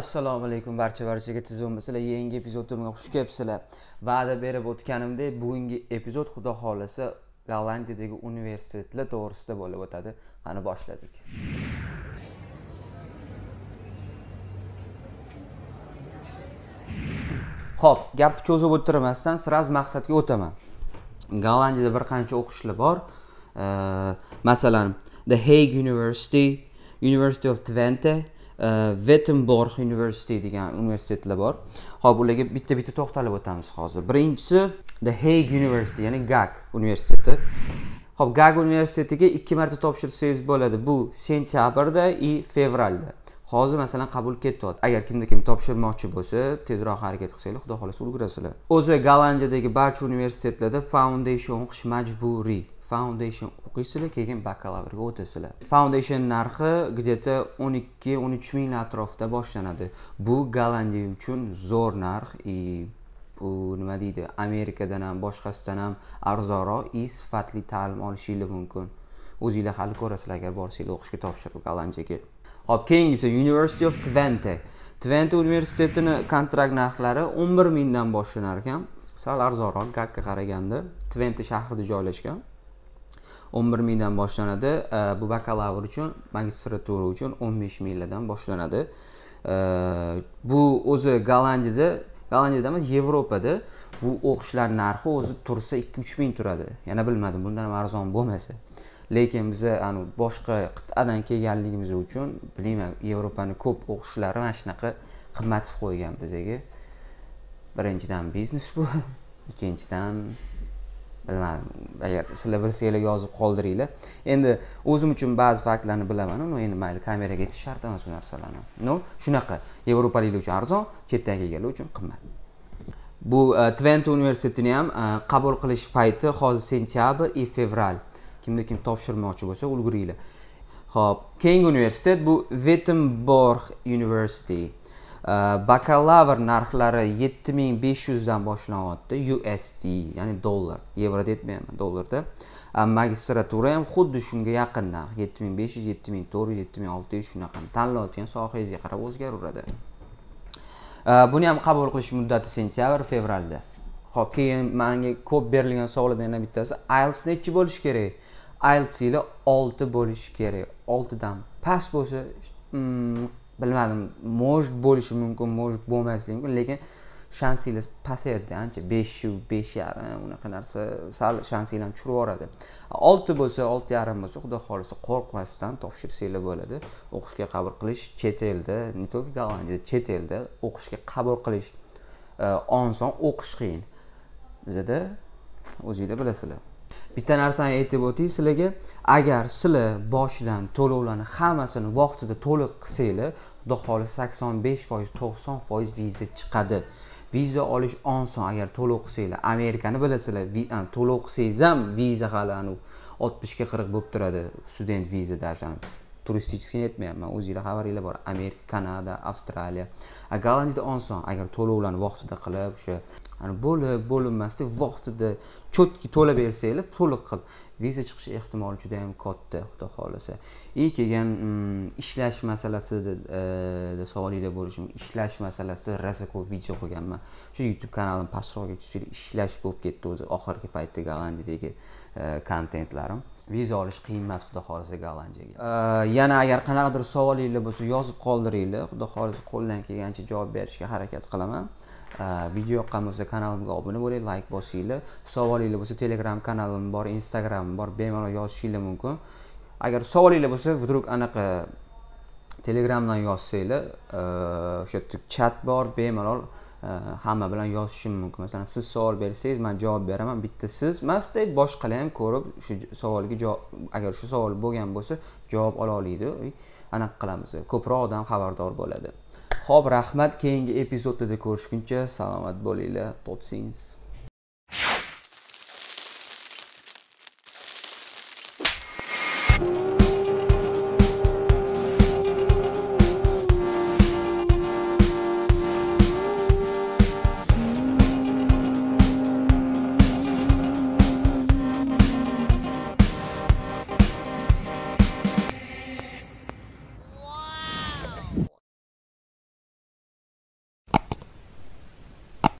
assalomu alaykum barcha barchaga tiz bo'lmasizlar yangi epizodimga xush kelibsizlar va'da berib o'tganimdek bugungi epizod xudo xohlasa gollandiyadagi universitetlar to'g'risida bo'lib o'tadi qani boshladik ho'p gapni cho'zib o'tirmasdan сразу maqsadga o'taman gollandiyada bir qancha o'qishlar bor masalan the hague university university of twente vettenborg university degan universitetlar bor hop ularga bitta bitta to'xtalib o'tamiz hozir birinchisi the hague university ya'ni gag universiteti hop gag universitetiga ikki marta topshirsangiz bo'ladi bu sentyabrda и fevralda hozir masalan qabul ketyapti agar kimda kim topshirmoqchi bo'lsa tezroq harakat qilsanglar xudo xohlasa ulgurasizlar o'zi gollandiyadagi barcha universitetlarda foundation o'qish majburiy foundation o'qiysizlar keyin bakalavrga o'tasizlar foundation narxi где то o'n ikki o'n uch ming atrofida boshlanadi bu gollandiya uchun zo'r narx и bu nima deydi amerikadan ham boshqasidan ham arzonroq и sifatli ta'lim olishinglar mumkin o'zinglar hali ko'rasizlar agar borsanglar o'qishga topshirib gollandiyaga ho'p keyingisi university of twente twente universitetini kontrakt narxlari o'n bir mingdan boshlanar ekan sal arzonroq gakka qaraganda tvente shahrida joylashgan o'n bir mingdan boshlanadi bu bakalavr uchun magistratura uchun o'n besh minglardan boshlanadi bu o'zi gollandiyada gollandiyada emas yevropada bu o'qishlar narxi o'zi tursa ikki uch ming turadi yana bilmadim bundan ham arzon bo'lmasa lekin biza anavi boshqa qit'adan kelganligimiz uchun bilmayman yevropani ko'p o'qishlari mana shunaqa qilib qo'ygan bizaga birinchidan biznes bu ikkinchidan bilmadim agar sizlar bilsanglar yozib qoldiringlar endi o'zim uchun ba'zi faktlarni bilaman ну endi mayli kameraga aytish shart emas bu narsalarni ну shunaqa yevropaliklar uchun arzon chetdan kelganlar uchun qimmat bu e, tvent universitetini ham e, qabul qilish payti hozir sentyabr и fevral kimda kim topshirmoqchi bo'lsa ulguringlar ho'p keyingi universitet bu vettenborg university bakalavr э, narxlari yetti ming besh yuzdan boshlanyapti usd ya'ni dollar yevroda aytmayapman dollarda magistratura ham xuddi shunga yaqin narx yetti ming besh yuz yetti ming to'rt yuz yetti ming olti yuz shunaqa tanlayotgan sohangizga qarab o'zgaraveradi э, buni ham qabul qilish muddati sentyabr fevralda ho'p keyin manga ko'p berilgan savollardan yana bittasi ielts nechi bo'lishi kerak ielts olti bo'lishi kerak oltidan past bo'lsa hmm, bilmadim может bo'lishi mumkin может bo'lmasligi mumkin lekin shansingiz pasayadida ancha beshu besh yarim unaqa narsa sal shansinglarni tushirib yuboradi olti bo'lsa olti yarim bo'lsa xudo xohlasa qo'rqmasdan topshirsanglar bo'ladi o'qishga qabul qilish chet elda не только gollandiyada chet elda o'qishga qabul qilish e, oson o'qish qiyin bizada o'zinglar bilasizlar bitta narsani aytib o'ting sizlarga agar sizlar boshidan to'lovlarni hammasini vaqtida to'liq qilsanglar xudo xohlasa sakson besh foiz to'qson foiz viza chiqadi viza olish oson agar to'lov qilsanglar amerikani bilasizlar to'lov qilsangiz ham viza hali oltmishga qirq bo'lib turadi student viza даже turistikni aytmayapman o'zinglar xabaringlar bor amerika kanada avstraliya gollandiyada oson agar to'lovlarni vaqtida qilib o'sha bo'lib bo'linmasdan vaqtida четкий to'lab bersanglar to'liq qilib viza chiqish ehtimoli juda yam katta xudo xohlasa и keyin mm, ishlash masalasida e, savolinglar bo'lishi mumkin ishlash masalasida rosa ko'p video qilganman shu youtube kanalim pastroqga tushib ishlash bo'lib ketdi o'zi oxirgi paytda gollandiyadagi e, kontentlarim viza olish qiyin emas xudo xohlasa gollandiyaga yana agar qanaqadir savolinglar bo'lsa yozib qoldiringlar xudo xohlasa qo'ldan kelgancha javob berishga harakat qilaman video yoqqan bo'lsa kanalimga obuna bo'ling layk bosinglar savolinglar bo'lsa telegram kanalim bor instagramim bor bemalol yozishinglar mumkin agar savolinglar bo'lsa вдруг anaqa telegramdan yozsanglar o'sha chat bor bemalol hamma bilan yozishim mumkin masalan siz savol bersangiz man javob beraman bitta siz deb boshqalar ham ko'rib shu savolga javob agar shu savol bo'lgan bo'lsa javob ola oladi anaqa qilamiz ko'proq odam xabardor bo'ladi ho'p rahmat keyingi epizodlarda ko'rishguncha salomat bo'linglar